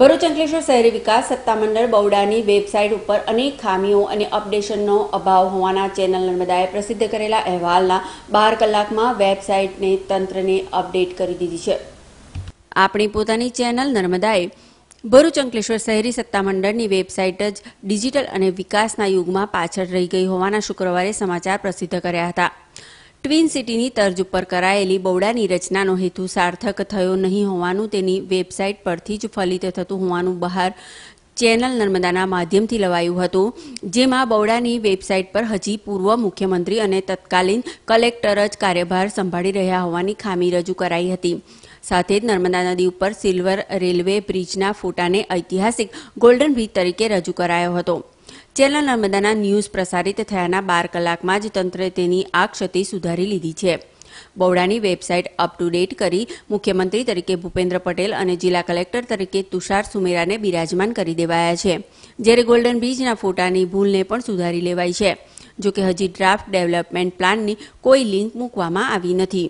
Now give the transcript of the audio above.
ભરૂચ અંકલેશ્વર શહેરી વિકાસ સત્તામંડળ બૌડાની વેબસાઇટ ઉપર અનેક ખામીઓ અને અપડેશનનો અભાવ હોવાના ચેનલ નર્મદાએ પ્રસિદ્ધ કરેલા અહેવાલના બાર કલાકમાં વેબસાઇટને તંત્રને અપડેટ કરી દીધી છે આપણી પોતાની ચેનલ નર્મદાએ ભરૂચ અંકલેશ્વર શહેરી સત્તામંડળની વેબસાઇટ જ ડિજિટલ અને વિકાસના યુગમાં પાછળ રહી ગઈ હોવાના શુક્રવારે સમાચાર પ્રસિદ્ધ કર્યા હતા ટ્વિન સિટીની તર્જ ઉપર કરાયેલી બવડાની રચનાનો હેતુ સાર્થક થયો નહીં હોવાનું તેની વેબસાઇટ પરથી જ ફલિત થતું હોવાનું બહાર ચેનલ નર્મદાના માધ્યમથી લવાયું હતું જેમાં બવડાની વેબસાઇટ પર હજી પૂર્વ મુખ્યમંત્રી અને તત્કાલીન કલેક્ટર જ કાર્યભાર સંભાળી રહ્યા હોવાની ખામી રજૂ કરાઈ હતી સાથે જ નર્મદા નદી ઉપર સિલ્વર રેલવે બ્રિજના ફોટાને ઐતિહાસિક ગોલ્ડન બ્રિજ તરીકે રજૂ કરાયો હતો છેલ્લા નર્મદાના ન્યૂઝ પ્રસારિત થયાના બાર કલાકમાં જ તંત્રે તેની આ ક્ષતિ સુધારી લીધી છે બોવડાની વેબસાઇટ અપ ટુ ડેટ કરી મુખ્યમંત્રી તરીકે ભૂપેન્દ્ર પટેલ અને જિલ્લા કલેક્ટર તરીકે તુષાર સુમેરાને બિરાજમાન કરી દેવાયા છે જ્યારે ગોલ્ડન બ્રિજના ફોટાની ભૂલને પણ સુધારી લેવાઈ છે જો કે હજી ડ્રાફ્ટ ડેવલપમેન્ટ પ્લાનની કોઈ લિંક મૂકવામાં આવી નથી